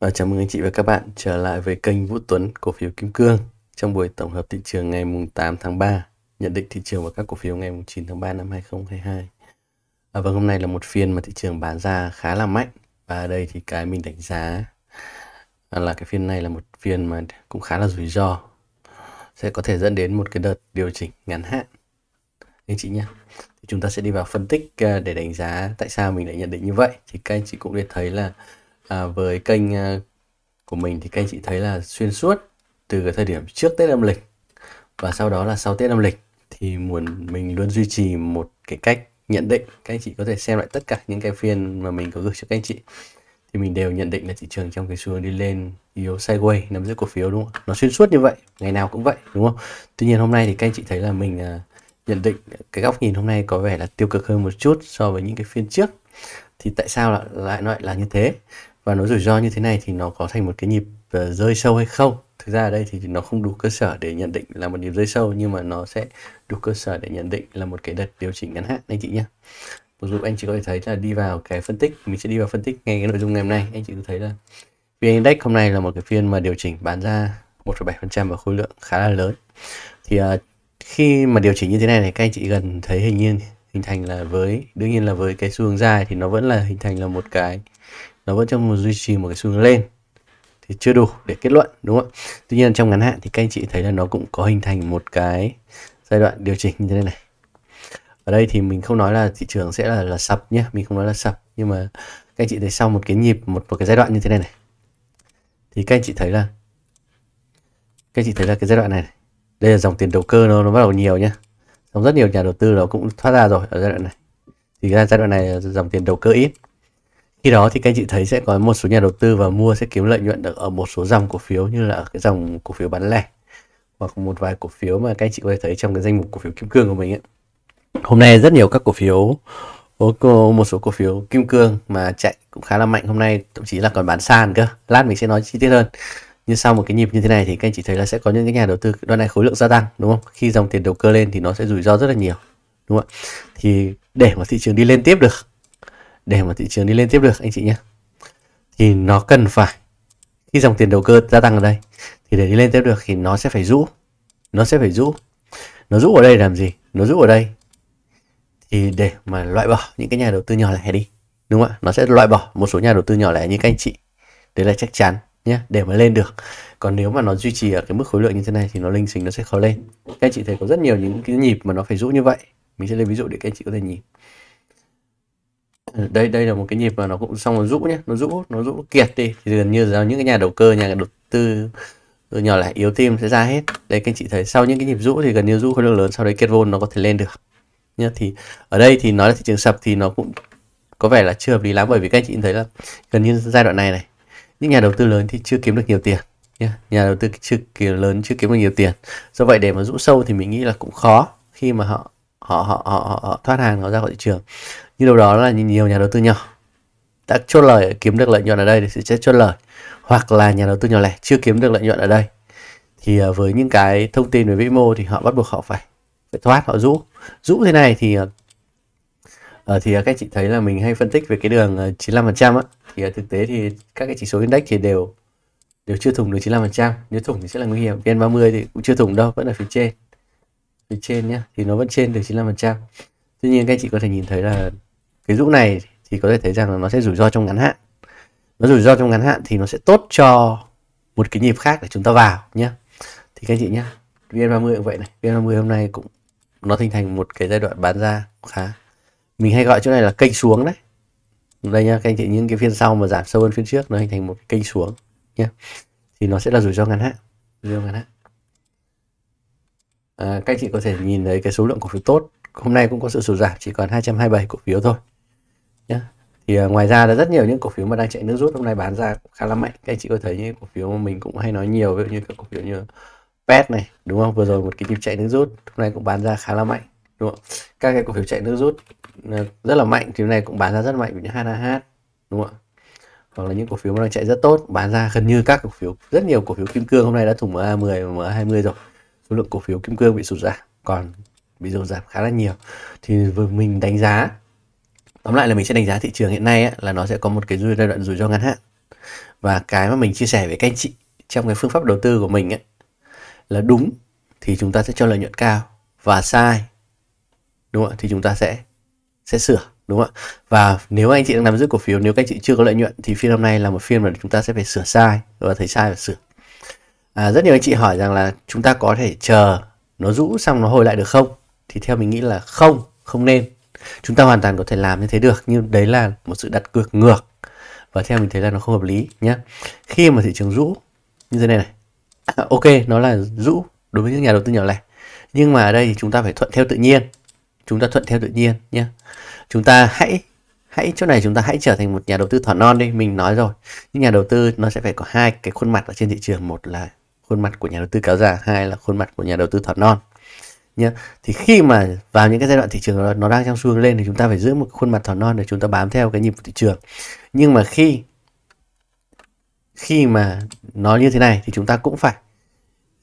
Và chào mừng anh chị và các bạn trở lại với kênh Vũ Tuấn cổ phiếu Kim Cương trong buổi tổng hợp thị trường ngày mùng 8 tháng 3, nhận định thị trường và các cổ phiếu ngày mùng 9 tháng 3 năm 2022. À, và vâng, hôm nay là một phiên mà thị trường bán ra khá là mạnh và ở đây thì cái mình đánh giá là cái phiên này là một phiên mà cũng khá là rủi ro sẽ có thể dẫn đến một cái đợt điều chỉnh ngắn hạn anh chị nhé chúng ta sẽ đi vào phân tích à, để đánh giá tại sao mình lại nhận định như vậy thì các anh chị cũng để thấy là à, với kênh à, của mình thì các anh chị thấy là xuyên suốt từ cái thời điểm trước Tết âm lịch và sau đó là sau Tết âm lịch thì muốn mình luôn duy trì một cái cách nhận định các anh chị có thể xem lại tất cả những cái phiên mà mình có gửi cho các anh chị thì mình đều nhận định là thị trường trong cái xu hướng đi lên yếu sideways nằm giữ cổ phiếu đúng không nó xuyên suốt như vậy ngày nào cũng vậy đúng không tuy nhiên hôm nay thì các anh chị thấy là mình à, nhận định cái góc nhìn hôm nay có vẻ là tiêu cực hơn một chút so với những cái phiên trước thì tại sao lại lại nói là như thế và nó rủi ro như thế này thì nó có thành một cái nhịp ờ, rơi sâu hay không thực ra ở đây thì nó không đủ cơ sở để nhận định là một nhịp rơi sâu nhưng mà nó sẽ đủ cơ sở để nhận định là một cái đợt điều chỉnh ngắn hạn anh chị nhé một dụ anh chị có thể thấy là đi vào cái phân tích mình sẽ đi vào phân tích ngay cái nội dung ngày hôm nay anh chị có thấy là vn index hôm nay là một cái phiên mà điều chỉnh bán ra 1,7% và khối lượng khá là lớn thì uh, khi mà điều chỉnh như thế này này các anh chị gần thấy hình như hình thành là với đương nhiên là với cái xu hướng dài thì nó vẫn là hình thành là một cái nó vẫn trong một duy trì một cái xu hướng lên thì chưa đủ để kết luận đúng không tuy nhiên trong ngắn hạn thì các anh chị thấy là nó cũng có hình thành một cái giai đoạn điều chỉnh như thế này, ở đây thì mình không nói là thị trường sẽ là là sập nhé mình không nói là sập nhưng mà các anh chị thấy sau một cái nhịp một một cái giai đoạn như thế này này thì các anh chị thấy là các anh chị thấy là cái giai đoạn này, này. đây là dòng tiền đầu cơ nó nó bắt đầu nhiều nhá dòng rất nhiều nhà đầu tư nó cũng thoát ra rồi ở giai đoạn này thì ra giai đoạn này dòng tiền đầu cơ ít khi đó thì các anh chị thấy sẽ có một số nhà đầu tư và mua sẽ kiếm lợi nhuận được ở một số dòng cổ phiếu như là cái dòng cổ phiếu bán lẻ hoặc một vài cổ phiếu mà các anh chị có thể thấy trong cái danh mục cổ phiếu kim cương của mình ấy. Hôm nay rất nhiều các cổ phiếu một số cổ phiếu kim cương mà chạy cũng khá là mạnh hôm nay thậm chí là còn bán sàn cơ lát mình sẽ nói chi tiết hơn nhưng sau một cái nhịp như thế này thì các anh chị thấy là sẽ có những cái nhà đầu tư đoạn này khối lượng gia tăng đúng không khi dòng tiền đầu cơ lên thì nó sẽ rủi ro rất là nhiều đúng không ạ thì để mà thị trường đi lên tiếp được để mà thị trường đi lên tiếp được anh chị nhé thì nó cần phải khi dòng tiền đầu cơ gia tăng ở đây thì để đi lên tiếp được thì nó sẽ phải rũ nó sẽ phải rũ nó rũ ở đây làm gì nó rũ ở đây thì để mà loại bỏ những cái nhà đầu tư nhỏ lẻ đi đúng không ạ nó sẽ loại bỏ một số nhà đầu tư nhỏ lẻ như các anh chị đấy là chắc chắn nhé để mà lên được còn nếu mà nó duy trì ở cái mức khối lượng như thế này thì nó linh sinh nó sẽ khó lên các anh chị thấy có rất nhiều những cái nhịp mà nó phải rũ như vậy mình sẽ lấy ví dụ để các anh chị có thể nhìn đây đây là một cái nhịp mà nó cũng xong rồi rũ nhé nó rũ nó rũ kiệt đi thì gần như là những cái nhà đầu cơ nhà đầu tư nhỏ lẻ yếu tim sẽ ra hết đây các anh chị thấy sau những cái nhịp rũ thì gần như rũ khối lượng lớn sau đấy kết vôn nó có thể lên được nhá thì ở đây thì nói là thị trường sập thì nó cũng có vẻ là chưa hợp lý lắm bởi vì các anh chị thấy là gần như giai đoạn này này những nhà đầu tư lớn thì chưa kiếm được nhiều tiền nhá nhà đầu tư chưa kiếm lớn chưa kiếm được nhiều tiền do vậy để mà rũ sâu thì mình nghĩ là cũng khó khi mà họ họ họ, họ, họ thoát hàng nó ra khỏi thị trường như đâu đó là nhiều nhà đầu tư nhỏ đã chốt lời kiếm được lợi nhuận ở đây thì sẽ chốt lời hoặc là nhà đầu tư nhỏ lẻ chưa kiếm được lợi nhuận ở đây thì ờ, với những cái thông tin về vĩ mô thì họ bắt buộc họ phải, phải thoát họ rũ rũ thế này thì ờ, ờ, thì các chị thấy là mình hay phân tích về cái đường 95% trăm thì thực tế thì các cái chỉ số index thì đều đều chưa thủng được 95% nếu thủng thì sẽ là nguy hiểm VN30 thì cũng chưa thủng đâu vẫn ở phía trên phía trên nhá thì nó vẫn trên được 95% tuy nhiên các chị có thể nhìn thấy là cái rũ này thì có thể thấy rằng là nó sẽ rủi ro trong ngắn hạn nó rủi ro trong ngắn hạn thì nó sẽ tốt cho một cái nhịp khác để chúng ta vào nhé thì các anh chị nhé VN30 cũng vậy này VN30 hôm nay cũng nó hình thành một cái giai đoạn bán ra khá mình hay gọi chỗ này là kênh xuống đấy đây nhá các anh chị những cái phiên sau mà giảm sâu hơn phiên trước nó hình thành một kênh xuống nhé thì nó sẽ là rủi ro ngắn hạn rủi ro ngắn hạn à, các anh chị có thể nhìn thấy cái số lượng cổ phiếu tốt hôm nay cũng có sự sụt giảm chỉ còn 227 cổ phiếu thôi nhé thì uh, ngoài ra là rất nhiều những cổ phiếu mà đang chạy nước rút hôm nay bán ra khá là mạnh các anh chị có thấy những cổ phiếu mà mình cũng hay nói nhiều ví dụ như các cổ phiếu như pet này đúng không vừa rồi một cái nhịp chạy nước rút hôm nay cũng bán ra khá là mạnh đúng không các cái cổ phiếu chạy nước rút à, rất là mạnh thì hôm nay cũng bán ra rất mạnh như HNH đúng không ạ hoặc là những cổ phiếu mà đang chạy rất tốt bán ra gần như các cổ phiếu rất nhiều cổ phiếu kim cương hôm nay đã thủng MA10 và MA20 rồi số lượng cổ phiếu kim cương bị sụt giảm còn bị sụt giảm khá là nhiều thì vừa mình đánh giá tóm lại là mình sẽ đánh giá thị trường hiện nay á, là nó sẽ có một cái giai đoạn rủi ro ngắn hạn và cái mà mình chia sẻ với các anh chị trong cái phương pháp đầu tư của mình ấy, là đúng thì chúng ta sẽ cho lợi nhuận cao và sai đúng không ạ thì chúng ta sẽ sẽ sửa đúng không ạ và nếu anh chị đang nắm giữ cổ phiếu nếu các anh chị chưa có lợi nhuận thì phiên hôm nay là một phiên mà chúng ta sẽ phải sửa sai và thấy sai và sửa à, rất nhiều anh chị hỏi rằng là chúng ta có thể chờ nó rũ xong nó hồi lại được không thì theo mình nghĩ là không không nên chúng ta hoàn toàn có thể làm như thế được nhưng đấy là một sự đặt cược ngược và theo mình thấy là nó không hợp lý nhé khi mà thị trường rũ như thế này này ok nó là rũ đối với những nhà đầu tư nhỏ lẻ nhưng mà ở đây thì chúng ta phải thuận theo tự nhiên chúng ta thuận theo tự nhiên nhé chúng ta hãy hãy chỗ này chúng ta hãy trở thành một nhà đầu tư thỏ non đi mình nói rồi những nhà đầu tư nó sẽ phải có hai cái khuôn mặt ở trên thị trường một là khuôn mặt của nhà đầu tư cáo già hai là khuôn mặt của nhà đầu tư thỏ non nhé thì khi mà vào những cái giai đoạn thị trường nó đang trong xu hướng lên thì chúng ta phải giữ một khuôn mặt thỏ non để chúng ta bám theo cái nhịp của thị trường nhưng mà khi khi mà nó như thế này thì chúng ta cũng phải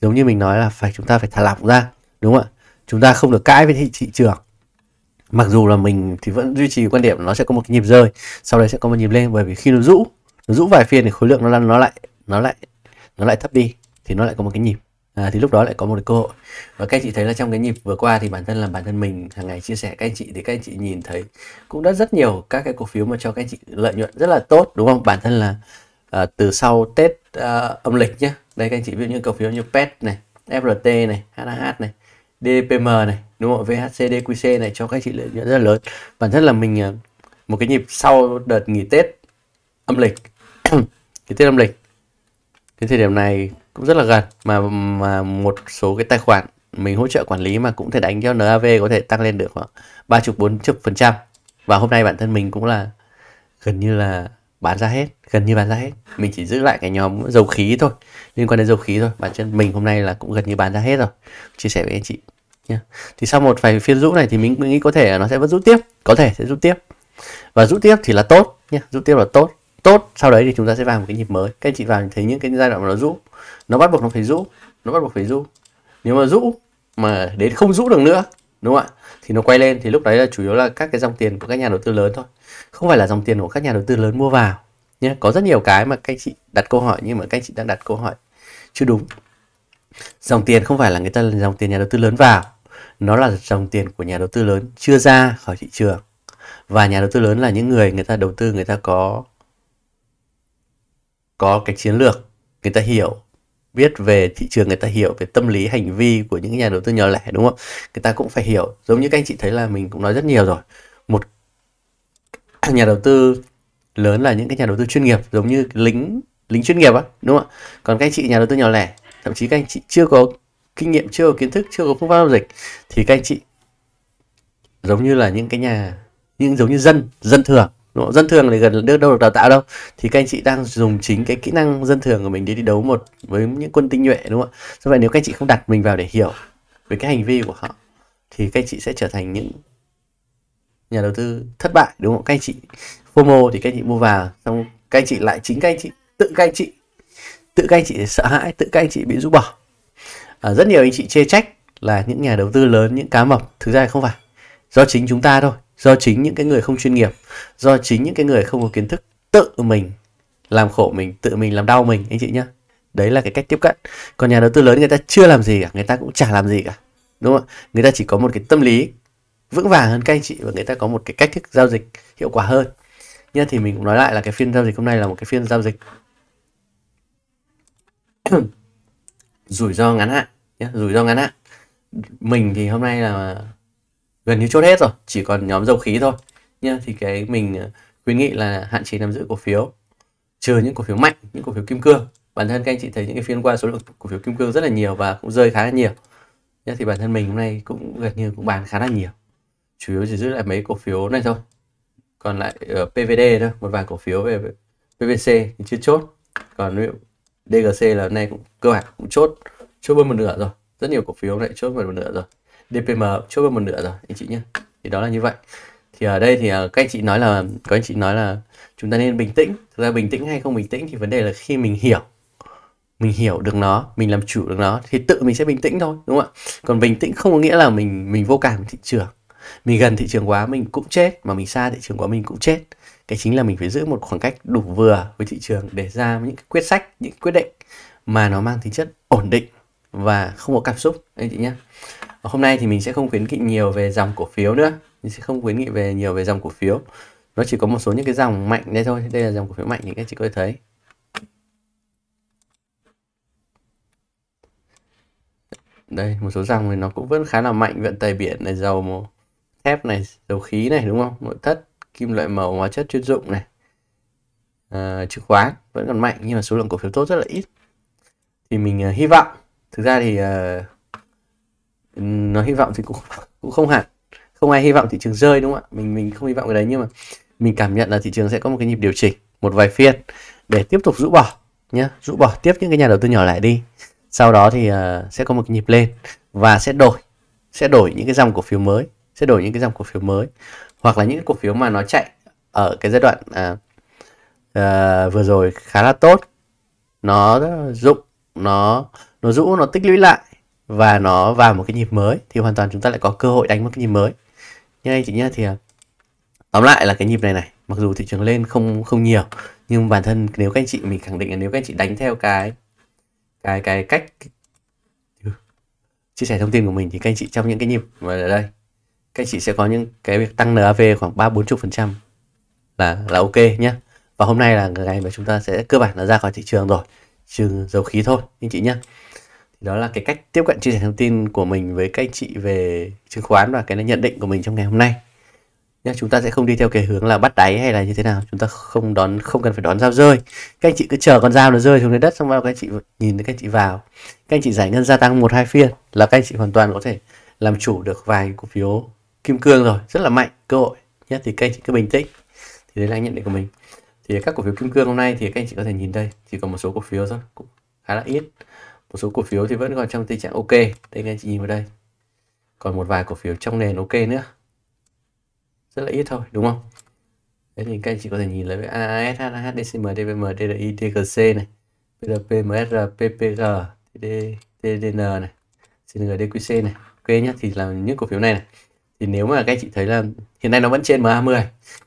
giống như mình nói là phải chúng ta phải thả lỏng ra đúng không ạ chúng ta không được cãi với thị, thị trường mặc dù là mình thì vẫn duy trì quan điểm nó sẽ có một cái nhịp rơi sau đấy sẽ có một nhịp lên bởi vì khi nó rũ nó rũ vài phiên thì khối lượng nó nó lại nó lại nó lại thấp đi thì nó lại có một cái nhịp à, thì lúc đó lại có một cơ hội và các anh chị thấy là trong cái nhịp vừa qua thì bản thân là bản thân mình hàng ngày chia sẻ các anh chị thì các anh chị nhìn thấy cũng đã rất nhiều các cái cổ phiếu mà cho các anh chị lợi nhuận rất là tốt đúng không bản thân là à, từ sau Tết à, âm lịch nhé đây các anh chị ví dụ như cổ phiếu như PET này FRT này HH này DPM này đúng không VHC DQC này cho các anh chị lợi nhuận rất là lớn bản thân là mình à, một cái nhịp sau đợt nghỉ Tết âm lịch cái Tết âm lịch cái thời điểm này cũng rất là gần mà mà một số cái tài khoản mình hỗ trợ quản lý mà cũng thể đánh cho NAV có thể tăng lên được khoảng ba chục bốn chục phần trăm và hôm nay bản thân mình cũng là gần như là bán ra hết gần như bán ra hết mình chỉ giữ lại cái nhóm dầu khí thôi liên quan đến dầu khí thôi bản chân mình hôm nay là cũng gần như bán ra hết rồi chia sẻ với anh chị nhé thì sau một vài phiên rũ này thì mình, mình nghĩ có thể nó sẽ vẫn rút tiếp có thể sẽ rút tiếp và rút tiếp thì là tốt nhé rút tiếp là tốt tốt sau đấy thì chúng ta sẽ vào một cái nhịp mới các anh chị vào thấy những cái giai đoạn mà nó rũ nó bắt buộc nó phải rũ nó bắt buộc phải rũ nếu mà rũ mà đến không rũ được nữa đúng không ạ thì nó quay lên thì lúc đấy là chủ yếu là các cái dòng tiền của các nhà đầu tư lớn thôi không phải là dòng tiền của các nhà đầu tư lớn mua vào nhé có rất nhiều cái mà các anh chị đặt câu hỏi nhưng mà các anh chị đang đặt câu hỏi chưa đúng dòng tiền không phải là người ta là dòng tiền nhà đầu tư lớn vào nó là dòng tiền của nhà đầu tư lớn chưa ra khỏi thị trường và nhà đầu tư lớn là những người người ta đầu tư người ta có có cái chiến lược người ta hiểu biết về thị trường người ta hiểu về tâm lý hành vi của những nhà đầu tư nhỏ lẻ đúng không người ta cũng phải hiểu giống như các anh chị thấy là mình cũng nói rất nhiều rồi một nhà đầu tư lớn là những cái nhà đầu tư chuyên nghiệp giống như lính lính chuyên nghiệp á đúng không ạ còn các anh chị nhà đầu tư nhỏ lẻ thậm chí các anh chị chưa có kinh nghiệm chưa có kiến thức chưa có phương pháp giao dịch thì các anh chị giống như là những cái nhà những giống như dân dân thường đúng dân thường thì gần được đâu được đào tạo đâu thì các anh chị đang dùng chính cái kỹ năng dân thường của mình để đi đấu một với những quân tinh nhuệ đúng không ạ do vậy nếu các anh chị không đặt mình vào để hiểu về cái hành vi của họ thì các anh chị sẽ trở thành những nhà đầu tư thất bại đúng không các anh chị FOMO thì các anh chị mua vào xong các anh chị lại chính các anh chị tự các anh chị tự các anh chị sợ hãi tự các anh chị bị rũ bỏ à, rất nhiều anh chị chê trách là những nhà đầu tư lớn những cá mập thực ra không phải do chính chúng ta thôi do chính những cái người không chuyên nghiệp do chính những cái người không có kiến thức tự mình làm khổ mình tự mình làm đau mình anh chị nhá đấy là cái cách tiếp cận còn nhà đầu tư lớn người ta chưa làm gì cả người ta cũng chả làm gì cả đúng không người ta chỉ có một cái tâm lý vững vàng hơn các anh chị và người ta có một cái cách thức giao dịch hiệu quả hơn nhá thì mình cũng nói lại là cái phiên giao dịch hôm nay là một cái phiên giao dịch rủi ro ngắn hạn nhé rủi ro ngắn hạn mình thì hôm nay là gần như chốt hết rồi chỉ còn nhóm dầu khí thôi nha. thì cái mình ờ, khuyến nghị là hạn chế nắm giữ cổ phiếu trừ những cổ phiếu mạnh những cổ phiếu kim cương bản thân các anh chị thấy những cái phiên qua số lượng cổ phiếu kim cương rất là nhiều và cũng rơi khá là nhiều nha. thì bản thân mình hôm nay cũng gần như cũng bán khá là nhiều chủ yếu chỉ giữ lại mấy cổ phiếu này thôi còn lại ở ờ, PVD thôi một vài cổ phiếu về PVC thì chưa chốt còn DGC là hôm nay cũng cơ bản cũng chốt chốt hơn một nửa rồi rất nhiều cổ phiếu lại chốt hơn một nửa rồi DPM chốt hơn một nửa rồi anh chị nhé thì đó là như vậy thì ở đây thì à, các anh chị nói là có anh chị nói là chúng ta nên bình tĩnh thực ra bình tĩnh hay không bình tĩnh thì vấn đề là khi mình hiểu mình hiểu được nó mình làm chủ được nó thì tự mình sẽ bình tĩnh thôi đúng không ạ còn bình tĩnh không có nghĩa là mình mình vô cảm thị trường mình gần thị trường quá mình cũng chết mà mình xa thị trường quá mình cũng chết cái chính là mình phải giữ một khoảng cách đủ vừa với thị trường để ra những cái quyết sách những quyết định mà nó mang tính chất ổn định và không có cảm xúc anh chị nhé hôm nay thì mình sẽ không khuyến nghị nhiều về dòng cổ phiếu nữa mình sẽ không khuyến nghị về nhiều về dòng cổ phiếu nó chỉ có một số những cái dòng mạnh đây thôi đây là dòng cổ phiếu mạnh thì các chị có thể thấy đây một số dòng thì nó cũng vẫn khá là mạnh vận tài biển này dầu màu thép này dầu khí này đúng không nội thất kim loại màu hóa chất chuyên dụng này à, chứng khoán vẫn còn mạnh nhưng mà số lượng cổ phiếu tốt rất là ít thì mình uh, hy vọng thực ra thì uh, ờ, nó hy vọng thì cũng cũng không hẳn không ai hy vọng thị trường rơi đúng không ạ mình mình không hy vọng cái đấy nhưng mà mình cảm nhận là thị trường sẽ có một cái nhịp điều chỉnh một vài phiên để tiếp tục rũ bỏ nhé rũ bỏ tiếp những cái nhà đầu tư nhỏ lại đi sau đó thì uh, sẽ có một cái nhịp lên và sẽ đổi sẽ đổi những cái dòng cổ phiếu mới sẽ đổi những cái dòng cổ phiếu mới hoặc là những cổ phiếu mà nó chạy ở cái giai đoạn uh, uh, vừa rồi khá là tốt nó dụng nó nó rũ nó tích lũy lại và nó vào một cái nhịp mới thì hoàn toàn chúng ta lại có cơ hội đánh một cái nhịp mới như anh chị nhá thì à, tóm lại là cái nhịp này này mặc dù thị trường lên không không nhiều nhưng bản thân nếu các anh chị mình khẳng định là nếu các anh chị đánh theo cái cái cái cách ừ. chia sẻ thông tin của mình thì các anh chị trong những cái nhịp mà ở đây các anh chị sẽ có những cái việc tăng NAV khoảng ba bốn phần trăm là là ok nhé và hôm nay là ngày mà chúng ta sẽ cơ bản là ra khỏi thị trường rồi trừ dầu khí thôi anh chị nhé đó là cái cách tiếp cận chia sẻ thông tin của mình với các anh chị về chứng khoán và cái nhận định của mình trong ngày hôm nay nhá chúng ta sẽ không đi theo cái hướng là bắt đáy hay là như thế nào chúng ta không đón không cần phải đón dao rơi các anh chị cứ chờ con dao nó rơi xuống dưới đất xong rồi các anh chị nhìn thấy các anh chị vào các anh chị giải ngân gia tăng một hai phiên là các anh chị hoàn toàn có thể làm chủ được vài cổ phiếu kim cương rồi rất là mạnh cơ hội nhé thì các anh chị cứ bình tĩnh thì đấy là nhận định của mình thì các cổ phiếu kim cương hôm nay thì các anh chị có thể nhìn đây chỉ còn một số cổ phiếu thôi cũng khá là ít một số cổ phiếu thì vẫn còn trong tình trạng ok đây các anh chị nhìn vào đây còn một vài cổ phiếu trong nền ok nữa rất là ít thôi đúng không đấy thì các anh chị có thể nhìn lại với AAS, HH, DCM, DVM, DDI, DGC này PRP, MR, PPG, TDN này CNG, DQC này ok nhé thì là những cổ phiếu này này thì nếu mà các anh chị thấy là hiện nay nó vẫn trên MA10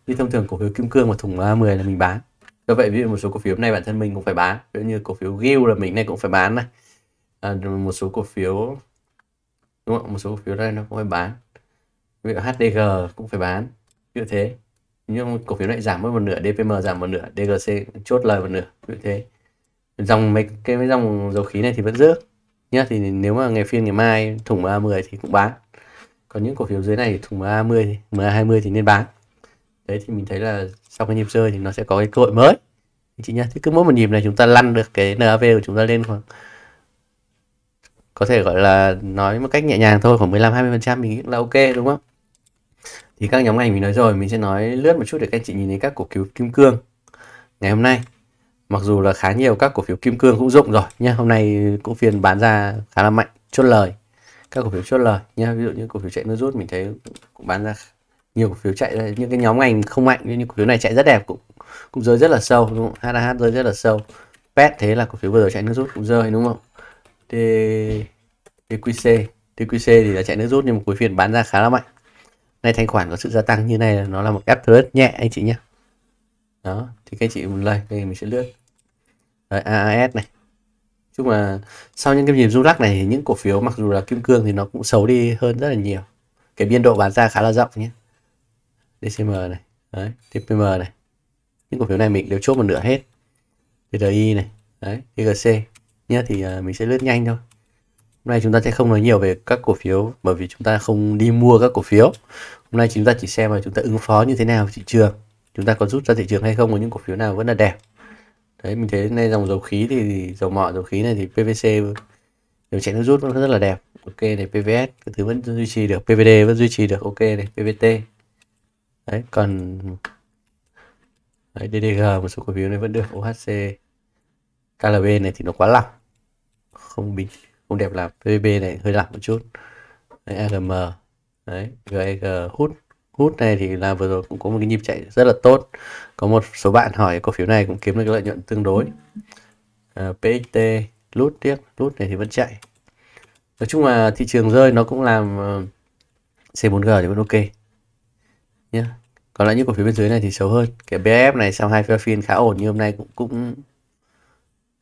thì thông thường cổ phiếu kim cương và thùng MA10 là mình bán do vậy ví dụ một số cổ phiếu này bản thân mình cũng phải bán ví dụ như cổ phiếu Gil là mình này cũng phải bán này à, một số cổ phiếu đúng không một số cổ phiếu đây nó cũng phải bán ví dụ HDG cũng phải bán như thế nhưng cổ phiếu này giảm mất một nửa DPM giảm một nửa DGC chốt lời một nửa như thế dòng mấy cái dòng dầu khí này thì vẫn rớt nhá thì nếu mà ngày phiên ngày mai thủng MA10 thì cũng bán còn những cổ phiếu dưới này thủng MA20 MA20 thì nên bán đấy thì mình thấy là sau cái nhịp rơi thì nó sẽ có cái cơ hội mới chị nhá thế cứ mỗi một nhịp này chúng ta lăn được cái NAV của chúng ta lên khoảng có thể gọi là nói một cách nhẹ nhàng thôi khoảng 15 20 phần trăm mình nghĩ là ok đúng không thì các nhóm ngành mình nói rồi mình sẽ nói lướt một chút để các anh chị nhìn thấy các cổ phiếu kim cương ngày hôm nay mặc dù là khá nhiều các cổ phiếu kim cương cũng rụng rồi nha hôm nay cổ phiên bán ra khá là mạnh chốt lời các cổ phiếu chốt lời nha ví dụ như cổ phiếu chạy nước rút mình thấy cũng bán ra nhiều cổ phiếu chạy ra những cái nhóm ngành không mạnh như cổ phiếu này chạy rất đẹp cũng cũng rơi rất là sâu đúng không? HAH rơi rất là sâu pet thế là cổ phiếu vừa rồi chạy nước rút cũng rơi đúng không TQC, TQC thì là chạy nước rút nhưng mà cuối phiên bán ra khá là mạnh nay thanh khoản có sự gia tăng như này là nó là một ép thớt nhẹ anh chị nhé đó thì các anh chị một lời đây mình sẽ lướt Đấy, AAS này Chúc là sau những cái nhịp rung lắc này thì những cổ phiếu mặc dù là kim cương thì nó cũng xấu đi hơn rất là nhiều cái biên độ bán ra khá là rộng nhé DCM này đấy, TPM này những cổ phiếu này mình đều chốt một nửa hết TDI này đấy TGC nhé thì à, mình sẽ lướt nhanh thôi hôm nay chúng ta sẽ không nói nhiều về các cổ phiếu bởi vì chúng ta không đi mua các cổ phiếu hôm nay chúng ta chỉ xem là chúng ta ứng phó như thế nào thị trường chúng ta có rút ra thị trường hay không có những cổ phiếu nào vẫn là đẹp đấy mình thấy nay dòng dầu khí thì dầu mỏ dầu khí này thì pvc điều chạy nó rút vẫn rất là đẹp ok này pvs cái thứ vẫn duy trì được pvd vẫn duy trì được ok này pvt đấy còn đấy, ddg một số cổ phiếu này vẫn được ohc klb này thì nó quá lỏng không bình không đẹp lắm PVP này hơi lặng một chút đấy, AGM đấy GEG e hút hút này thì là vừa rồi cũng có một cái nhịp chạy rất là tốt có một số bạn hỏi cổ phiếu này cũng kiếm được lợi nhuận tương đối à, PXT lút tiếp lút này thì vẫn chạy nói chung là thị trường rơi nó cũng làm ờ, C4G thì vẫn ok nhé còn lại những cổ phiếu bên dưới này thì xấu hơn cái BF này sau hai phiên khá ổn như hôm nay cũng cũng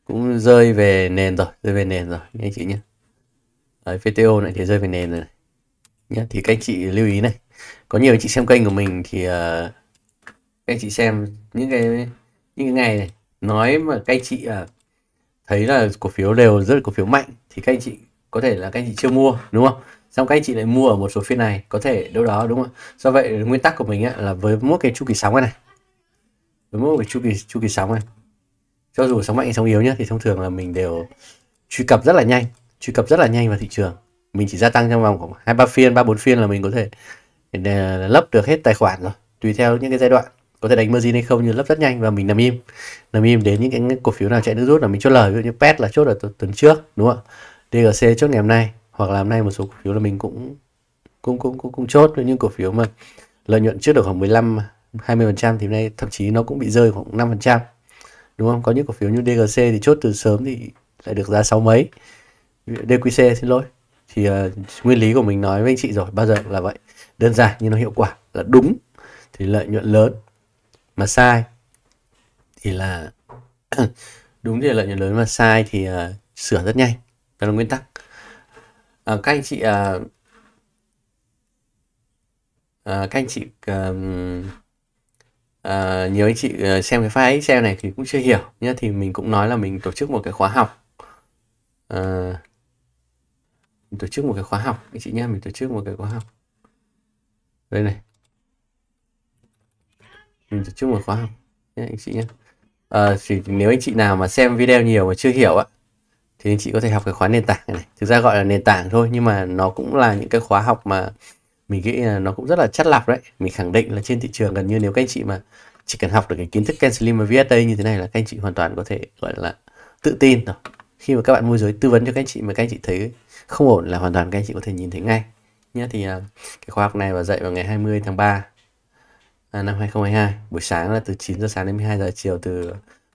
cũng rơi về nền rồi rơi về nền rồi anh chị nhé Đấy, VTO này thì rơi về nền rồi này. nhé thì các anh chị lưu ý này có nhiều anh chị xem kênh của mình thì uh, anh chị xem những cái những cái ngày này nói mà các anh chị uh, thấy là cổ phiếu đều rất là cổ phiếu mạnh thì các anh chị có thể là các anh chị chưa mua đúng không xong các anh chị lại mua ở một số phiên này có thể đâu đó đúng không do vậy nguyên tắc của mình á, là với mỗi cái chu kỳ sóng này với mỗi cái chu kỳ chu kỳ sóng này cho dù sóng mạnh hay sóng yếu nhé thì thông thường là mình đều truy cập rất là nhanh truy cập rất là nhanh vào thị trường mình chỉ gia tăng trong vòng khoảng hai ba phiên ba bốn phiên là mình có thể ờ, lấp được hết tài khoản rồi tùy theo những cái giai đoạn có thể đánh margin hay không nhưng lấp rất nhanh và mình nằm im nằm im đến những cái cổ phiếu nào chạy nước rút là mình chốt lời ví dụ như pet là chốt ở tuần trước đúng không ạ dgc chốt ngày hôm nay hoặc là hôm nay một số cổ phiếu là mình cũng cũng cũng cũng, cũng chốt với những cổ phiếu mà lợi nhuận trước được khoảng 15 20 phần trăm thì hôm nay thậm chí nó cũng bị rơi khoảng 5 phần trăm đúng không có những cổ phiếu như DGC thì chốt từ sớm thì lại được giá sáu mấy DQC xin lỗi thì uh, nguyên lý của mình nói với anh chị rồi bao giờ là vậy đơn giản nhưng nó hiệu quả là đúng thì lợi nhuận lớn mà sai thì là đúng thì lợi nhuận lớn mà sai thì uh, sửa rất nhanh đó là nguyên tắc à, các anh chị uh, uh, các anh chị uh, uh, nhiều anh chị ờ, xem cái file Excel này thì cũng chưa hiểu nhé thì mình cũng nói là mình tổ chức một cái khóa học uh, mình tổ chức một cái khóa học anh chị nhé mình tổ chức một cái khóa học đây này mình tổ chức một khóa học nhé anh chị nhé uh, chỉ nếu anh chị nào mà xem video nhiều mà chưa hiểu á thì anh chị có thể học cái khóa nền tảng này thực ra gọi là nền tảng thôi nhưng mà nó cũng là những cái khóa học mà mình nghĩ là nó cũng rất là chắt lọc đấy mình khẳng định là trên thị trường gần như nếu các anh chị mà chỉ cần học được cái kiến thức Kenslim và VSA như thế này là các anh chị hoàn toàn có thể gọi là tự tin rồi khi mà các bạn môi giới tư vấn cho các anh chị mà các anh chị thấy không ổn là hoàn toàn các anh chị có thể nhìn thấy ngay nhé thì à, cái khóa học này và dạy vào ngày 20 tháng 3 à, năm 2022 buổi sáng là từ 9 giờ sáng đến 12 giờ chiều từ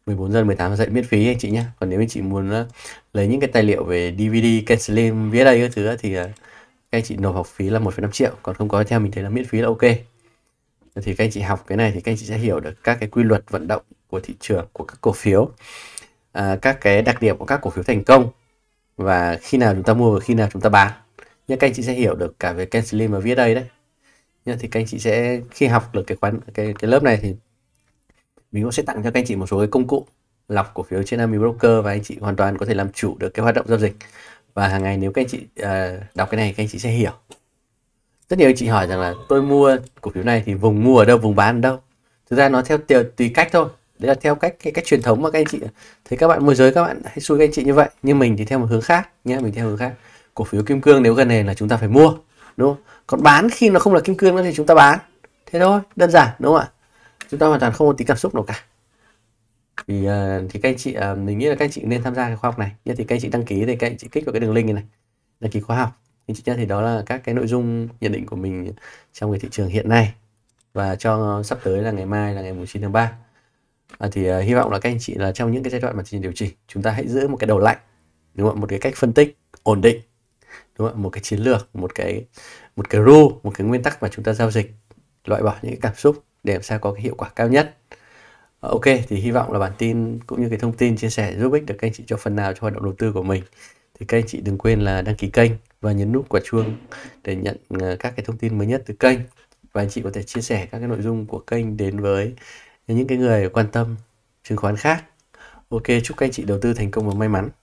14 giờ đến 18 giờ dạy miễn phí anh chị nhé còn nếu anh chị muốn à, lấy những cái tài liệu về DVD, Kenslim, VSA các thứ thì các anh chị nộp học phí là 1,5 triệu còn không có theo mình thấy là miễn phí là ok thì các anh chị học cái này thì các anh chị sẽ hiểu được các cái quy luật vận động của thị trường của các cổ phiếu à, các cái đặc điểm của các cổ phiếu thành công và khi nào chúng ta mua và khi nào chúng ta bán nhưng các anh chị sẽ hiểu được cả về Ken Slim và đây đấy nhưng thì các anh chị sẽ khi học được cái quán cái cái lớp này thì mình cũng sẽ tặng cho các anh chị một số cái công cụ lọc cổ phiếu trên Ami Broker và anh chị hoàn toàn có thể làm chủ được cái hoạt động giao dịch và hàng ngày nếu các anh chị uh, đọc cái này các anh chị sẽ hiểu rất nhiều anh chị hỏi rằng là tôi mua cổ phiếu này thì vùng mua ở đâu vùng bán ở đâu thực ra nó theo tùy, tùy cách thôi đấy là theo cách cái cách truyền thống mà các anh chị thấy các bạn môi giới các bạn hay xui các anh chị như vậy nhưng mình thì theo một hướng khác nhé mình theo hướng khác cổ phiếu kim cương nếu gần này là chúng ta phải mua đúng không còn bán khi nó không là kim cương nữa thì chúng ta bán thế thôi đơn giản đúng không ạ chúng ta hoàn toàn không có tí cảm xúc nào cả thì ờ, thì các anh chị ờ, mình nghĩ là các anh chị nên tham gia cái khóa học này nhé thì các anh chị đăng ký thì các anh chị kích vào cái đường link này, đăng ký khóa học anh chị nhé thì đó là các cái nội dung nhận định của mình trong cái thị trường hiện nay và cho sắp tới là ngày mai là ngày 19 tháng 3 à, ờ, thì uh, hy vọng là các anh chị là trong những cái giai đoạn mà thị trường điều chỉnh chúng ta hãy giữ một cái đầu lạnh đúng không một cái cách phân tích ổn định đúng không một cái chiến lược một cái một cái rule một cái nguyên tắc mà chúng ta giao dịch loại bỏ những cái cảm xúc để làm sao có cái hiệu quả cao nhất Ờ, ok, thì hy vọng là bản tin cũng như cái thông tin chia sẻ giúp ích được các anh chị cho phần nào cho hoạt động đầu tư của mình. Thì các anh chị đừng quên là đăng ký kênh và nhấn nút quả chuông để nhận ờ, các cái thông tin mới nhất từ kênh. Và anh chị có thể chia sẻ các cái nội dung của kênh đến với những cái người quan tâm chứng khoán khác. Ok, chúc các anh chị đầu tư thành công và may mắn.